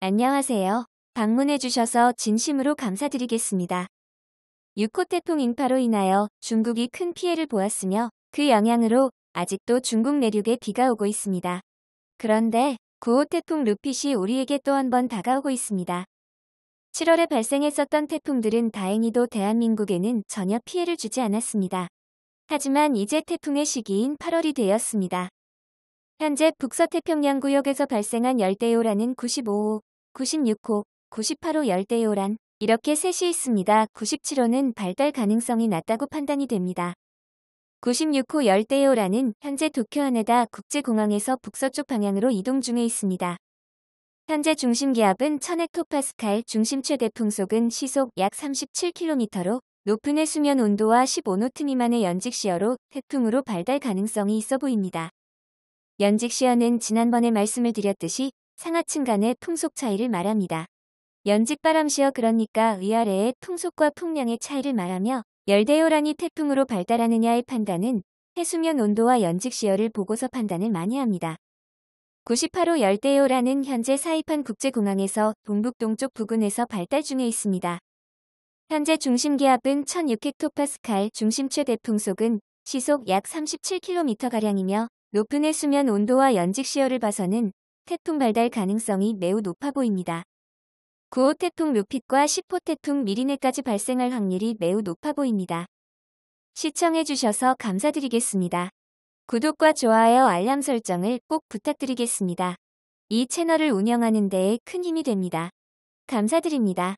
안녕하세요. 방문해주셔서 진심으로 감사드리겠습니다. 6호 태풍 인파로 인하여 중국이 큰 피해를 보았으며 그 영향으로 아직도 중국 내륙에 비가 오고 있습니다. 그런데 9호 태풍 루핏이 우리에게 또 한 번 다가오고 있습니다. 7월에 발생했었던 태풍들은 다행히도 대한민국에는 전혀 피해를 주지 않았습니다. 하지만 이제 태풍의 시기인 8월이 되었습니다. 현재 북서태평양 구역에서 발생한 열대요란은 95호, 96호, 98호 열대요란 이렇게 셋이 있습니다. 97호는 발달 가능성이 낮다고 판단이 됩니다. 96호 열대요란은 현재 도쿄현에다 국제공항에서 북서쪽 방향으로 이동 중에 있습니다. 현재 중심기압은 1000헥토파스칼, 중심 최대 풍속은 시속 약 37km로 높은 해수면 온도와 15노트 미만의 연직시어로 태풍으로 발달 가능성이 있어 보입니다. 연직 시어는 지난번에 말씀을 드렸듯이 상하층 간의 풍속 차이를 말합니다. 연직 바람 시어 그러니까 위아래의 풍속과 풍량의 차이를 말하며 열대요란이 태풍으로 발달하느냐의 판단은 해수면 온도와 연직 시어를 보고서 판단을 많이 합니다. 98호 열대요라는 현재 사이판 국제공항에서 동북동쪽 부근에서 발달 중에 있습니다. 현재 중심기압은 1600헥토파스칼, 중심 최대 풍속은 시속 약 37km가량이며 높은 해수면 온도와 연직 시열을 봐서는 태풍 발달 가능성이 매우 높아 보입니다. 9호 태풍 루핏과 10호 태풍 미리네까지 발생할 확률이 매우 높아 보입니다. 시청해주셔서 감사드리겠습니다. 구독과 좋아요 알람 설정을 꼭 부탁드리겠습니다. 이 채널을 운영하는 데에 큰 힘이 됩니다. 감사드립니다.